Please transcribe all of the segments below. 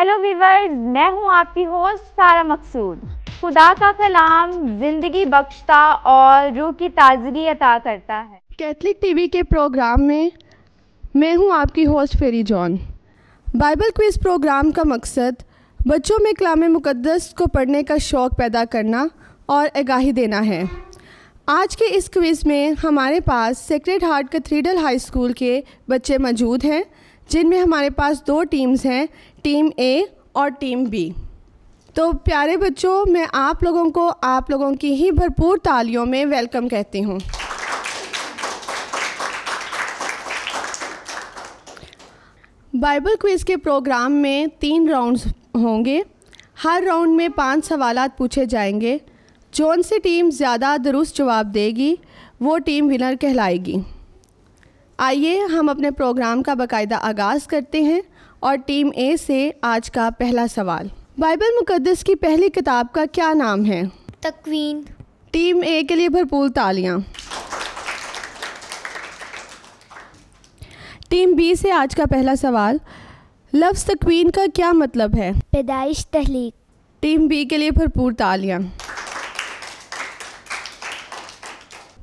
hello viewers मैं हूं आपकी होस्ट सारा मकसूद खुदा का कलाम जिंदगी बख्शता और रूह की ताजगी अता करता है कैथलिक टीवी के प्रोग्राम में मैं हूं आपकी host Ferry John Bible quiz programme का मकसद बच्चों में कलाम मुकद्दस को पढ़ने का शौक़ पैदा करना और आगाही देना है आज के इस क्विज़ में हमारे पास Sacred Heart cathedral high school के बच्चे मौजूद हैं जिनमें हमारे पास दो टीम्स हैं टीम ए और टीम बी तो प्यारे बच्चों मैं आप लोगों को आप लोगों की ही भरपूर तालियों में वेलकम कहती हूँ बाइबल क्विज़ के प्रोग्राम में तीन राउंड्स होंगे हर राउंड में पांच सवाल पूछे जाएंगे जोन सी टीम ज़्यादा दुरुस्त जवाब देगी वो टीम विनर कहलाएगी आइए हम अपने प्रोग्राम का बाकायदा आगाज़ करते हैं और टीम ए से आज का पहला सवाल बाइबल मुकदस की पहली किताब का क्या नाम है तकवीन टीम ए के लिए भरपूर तालियां टीम बी से आज का पहला सवाल लफ्ज़ तकवीन का क्या मतलब है पैदाइश तहलीक टीम बी के लिए भरपूर तालियां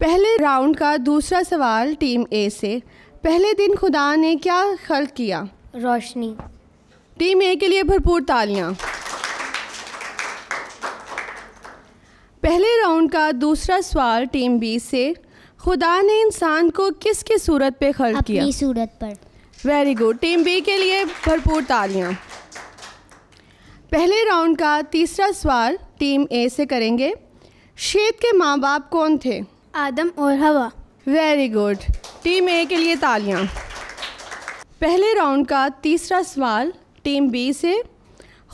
पहले राउंड का दूसरा सवाल टीम ए से पहले दिन खुदा ने क्या खल किया रोशनी टीम ए के लिए भरपूर तालियां पहले राउंड का दूसरा सवाल टीम बी से खुदा ने इंसान को किस सूरत पे खर्च किया अपनी सूरत पर वेरी गुड टीम बी के लिए भरपूर तालियां पहले राउंड का तीसरा सवाल टीम ए से करेंगे शेत के माँ बाप कौन थे आदम और हवा वेरी गुड टीम ए के लिए तालियां पहले राउंड का तीसरा सवाल टीम बी से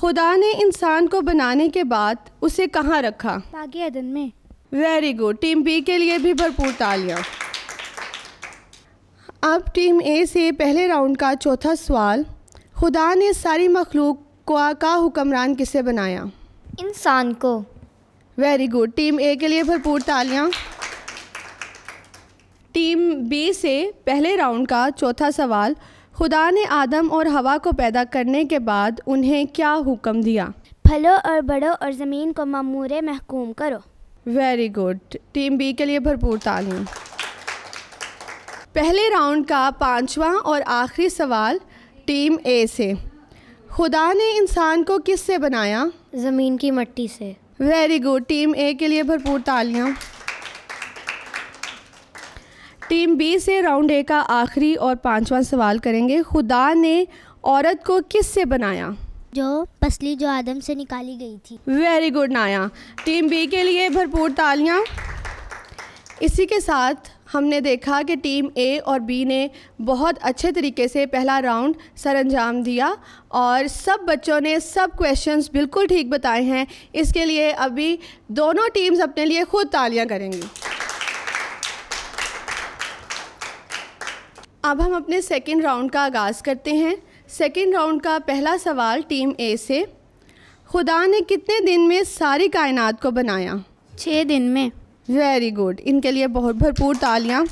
खुदा ने इंसान को बनाने के बाद उसे कहाँ रखा बागी अदन में वेरी गुड टीम बी के लिए भी भरपूर तालियां अब टीम ए से पहले राउंड का चौथा सवाल खुदा ने सारी मखलूक को का हुक्मरान किसे बनाया इंसान को वेरी गुड टीम ए के लिए भरपूर तालियां टीम बी से पहले राउंड का चौथा सवाल खुदा ने आदम और हवा को पैदा करने के बाद उन्हें क्या हुक्म दिया फलों और बड़ों और ज़मीन को ममूर महकूम करो वेरी गुड टीम बी के लिए भरपूर तालीम पहले राउंड का पांचवा और आखिरी सवाल टीम ए से खुदा ने इंसान को किस से बनाया ज़मीन की मट्टी से वेरी गुड टीम ए के लिए भरपूर तालियां टीम बी से राउंड ए का आखिरी और पांचवा सवाल करेंगे खुदा ने औरत को किस से बनाया जो पसली जो आदम से निकाली गई थी वेरी गुड नाया टीम बी के लिए भरपूर तालियां इसी के साथ हमने देखा कि टीम ए और बी ने बहुत अच्छे तरीके से पहला राउंड सर अंजाम दिया और सब बच्चों ने सब क्वेश्चंस बिल्कुल ठीक बताए हैं इसके लिए अभी दोनों टीम्स अपने लिए खुद तालियां करेंगी अब हम अपने सेकेंड राउंड का आगाज़ करते हैं सेकेंड राउंड का पहला सवाल टीम ए से खुदा ने कितने दिन में सारी कायनात को बनाया छः दिन में वेरी गुड इनके लिए बहुत भरपूर तालियां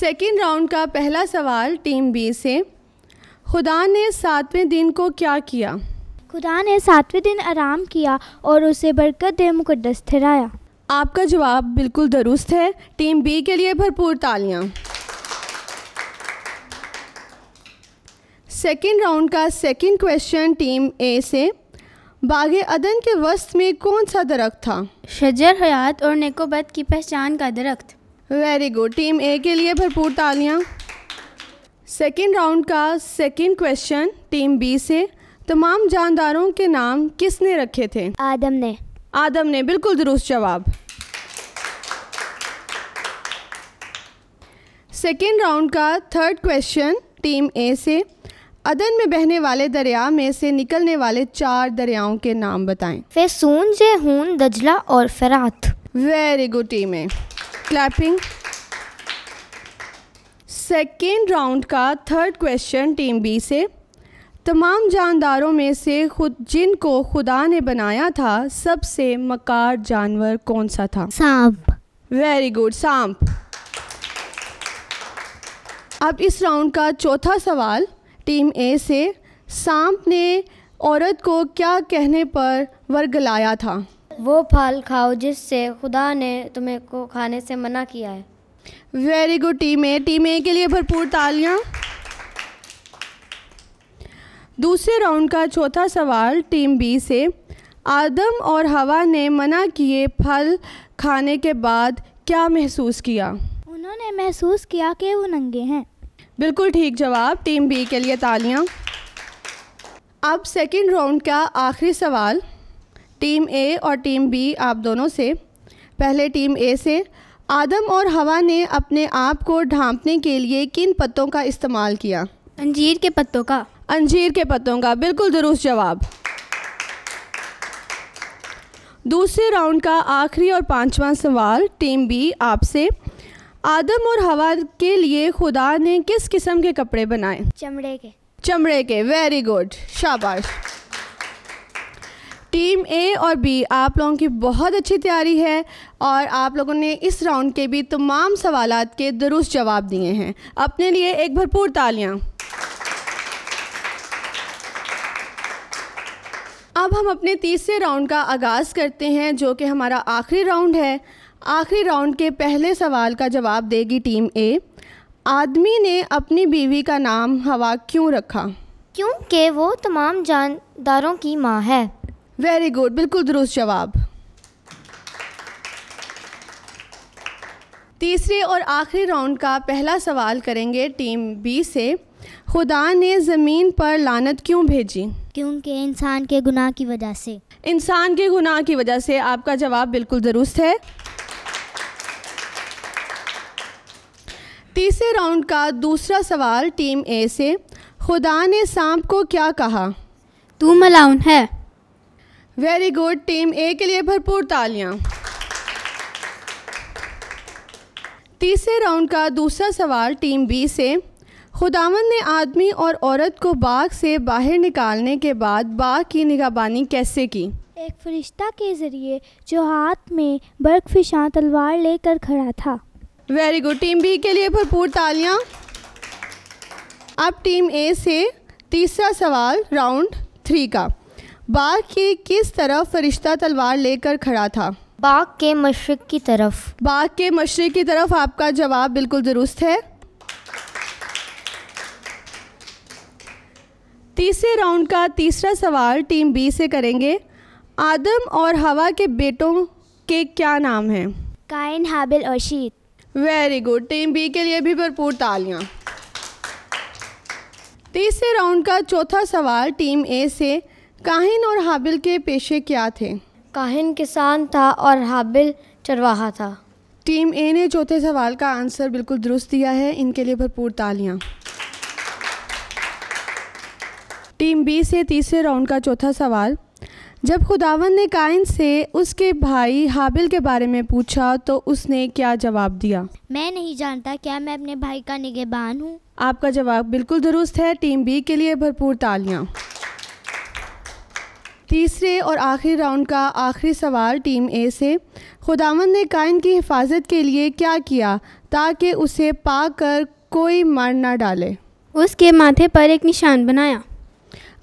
सेकेंड राउंड का पहला सवाल टीम बी से खुदा ने सातवें दिन को क्या किया खुदा ने सातवें दिन आराम किया और उसे बरकत मुकदस ठहराया आपका जवाब बिल्कुल दुरुस्त है टीम बी के लिए भरपूर तालियां सेकेंड राउंड का सेकेंड क्वेश्चन टीम ए से बाग अदन के वस्त में कौन सा दरख्त था शजर हयात और नेकोबत की पहचान का दरख्त वेरी गुड टीम ए के लिए भरपूर तालियां सेकेंड राउंड का सेकेंड क्वेश्चन टीम बी से तमाम जानदारों के नाम किसने रखे थे आदम ने आदम ने बिल्कुल दुरुस्त जवाब सेकेंड राउंड का थर्ड क्वेश्चन टीम ए से अदन में बहने वाले दरिया में से निकलने वाले चार दरियाओं के नाम बताएं फैसून जेहून दजला और फरात very good team A clapping second round का थर्ड क्वेश्चन टीम बी से तमाम जानदारों में से खुद जिन को खुदा ने बनाया था सबसे मकार जानवर कौन सा था सांप वेरी गुड सांप अब इस राउंड का चौथा सवाल टीम ए से सांप ने औरत को क्या कहने पर वर्गलाया था वो फल खाओ जिससे खुदा ने तुम्हें को खाने से मना किया है very good team A team A के लिए भरपूर तालियां दूसरे राउंड का चौथा सवाल टीम बी से आदम और हवा ने मना किए फल खाने के बाद क्या महसूस किया उन्होंने महसूस किया कि वो नंगे हैं बिल्कुल ठीक जवाब टीम बी के लिए तालियां अब सेकंड राउंड का आखिरी सवाल टीम ए और टीम बी आप दोनों से पहले टीम ए से आदम और हवा ने अपने आप को ढांपने के लिए किन पत्तों का इस्तेमाल किया अंजीर के पत्तों का अंजीर के पत्तों का बिल्कुल दुरुस्त जवाब दूसरे राउंड का आखिरी और पांचवा सवाल टीम बी आपसे आदम और हवा के लिए खुदा ने किस किस्म के कपड़े बनाए चमड़े के चमड़े के वेरी गुड शाबाश टीम ए और बी आप लोगों की बहुत अच्छी तैयारी है और आप लोगों ने इस राउंड के भी तमाम सवाल के दुरुस्त जवाब दिए हैं अपने लिए एक भरपूर तालियां अब हम अपने तीसरे राउंड का आगाज़ करते हैं जो कि हमारा आखिरी राउंड है आखिरी राउंड के पहले सवाल का जवाब देगी टीम ए आदमी ने अपनी बीवी का नाम हवा क्यों रखा क्योंकि वो तमाम जानदारों की माँ है वेरी गुड बिल्कुल दुरुस्त जवाब तीसरे और आखिरी राउंड का पहला सवाल करेंगे टीम बी से खुदा ने ज़मीन पर लानत क्यों भेजी क्योंकि इंसान के गुनाह की वजह से इंसान के गुनाह की वजह से आपका जवाब बिल्कुल दुरुस्त है तीसरे राउंड का दूसरा सवाल टीम ए से खुदा ने सांप को क्या कहा तू मलाउन है वेरी गुड टीम ए के लिए भरपूर तालियां तीसरे राउंड का दूसरा सवाल टीम बी से खुदावन ने आदमी और औरत को बाग से बाहर निकालने के बाद बाग की निगाबानी कैसे की एक फरिश्ता के ज़रिए जो हाथ में बर्कफिशां तलवार लेकर खड़ा था वेरी गुड टीम बी के लिए भरपूर तालियां अब टीम ए से तीसरा सवाल राउंड थ्री का बाघ के किस तरफ फरिश्ता तलवार लेकर खड़ा था बाघ के मशरक की तरफ बाघ के मशरक की तरफ आपका जवाब बिल्कुल दुरुस्त है तीसरे राउंड का तीसरा सवाल टीम बी से करेंगे आदम और हवा के बेटों के क्या नाम हैं कायन हाबिल और शीत वेरी गुड टीम बी के लिए भी भरपूर तालियां तीसरे राउंड का चौथा सवाल टीम ए से काहिन और हाबिल के पेशे क्या थे काहिन किसान था और हाबिल चरवाहा था टीम ए ने चौथे सवाल का आंसर बिल्कुल दुरुस्त दिया है इनके लिए भरपूर तालियां टीम बी से तीसरे राउंड का चौथा सवाल जब खुदावन ने कायन से उसके भाई हाबिल के बारे में पूछा तो उसने क्या जवाब दिया मैं नहीं जानता क्या मैं अपने भाई का निगेबान हूँ आपका जवाब बिल्कुल दुरुस्त है टीम बी के लिए भरपूर तालियाँ तीसरे और आखिरी राउंड का आखिरी सवाल टीम ए से खुदावन ने कायन की हिफाजत के लिए क्या किया ताकि उसे पाकर कोई मार ना डाले उसके माथे पर एक निशान बनाया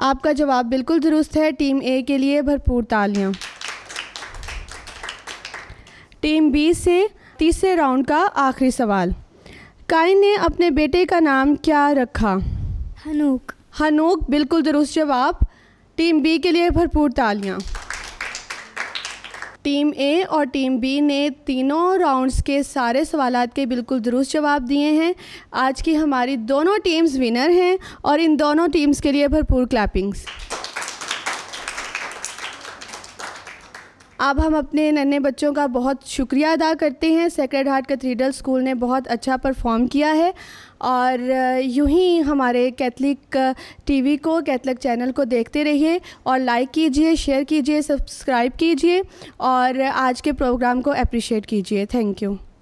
आपका जवाब बिल्कुल दुरुस्त है टीम ए के लिए भरपूर तालियां टीम बी से तीसरे राउंड का आखिरी सवाल काइन ने अपने बेटे का नाम क्या रखा हनूक हनूक बिल्कुल दुरुस्त जवाब टीम बी के लिए भरपूर तालियां टीम ए और टीम बी ने तीनों राउंड्स के सारे सवाल के बिल्कुल दुरुस्त जवाब दिए हैं आज की हमारी दोनों टीम्स विनर हैं और इन दोनों टीम्स के लिए भरपूर क्लैपिंग्स अब हम अपने नन्हे बच्चों का बहुत शुक्रिया अदा करते हैं सेक्रेड हार्ट कैथीड्रल स्कूल ने बहुत अच्छा परफॉर्म किया है और यूं ही हमारे कैथलिक टीवी uh, को कैथलिक चैनल को देखते रहिए और लाइक कीजिए शेयर कीजिए सब्सक्राइब कीजिए और आज के प्रोग्राम को अप्रिशिएट कीजिए थैंक यू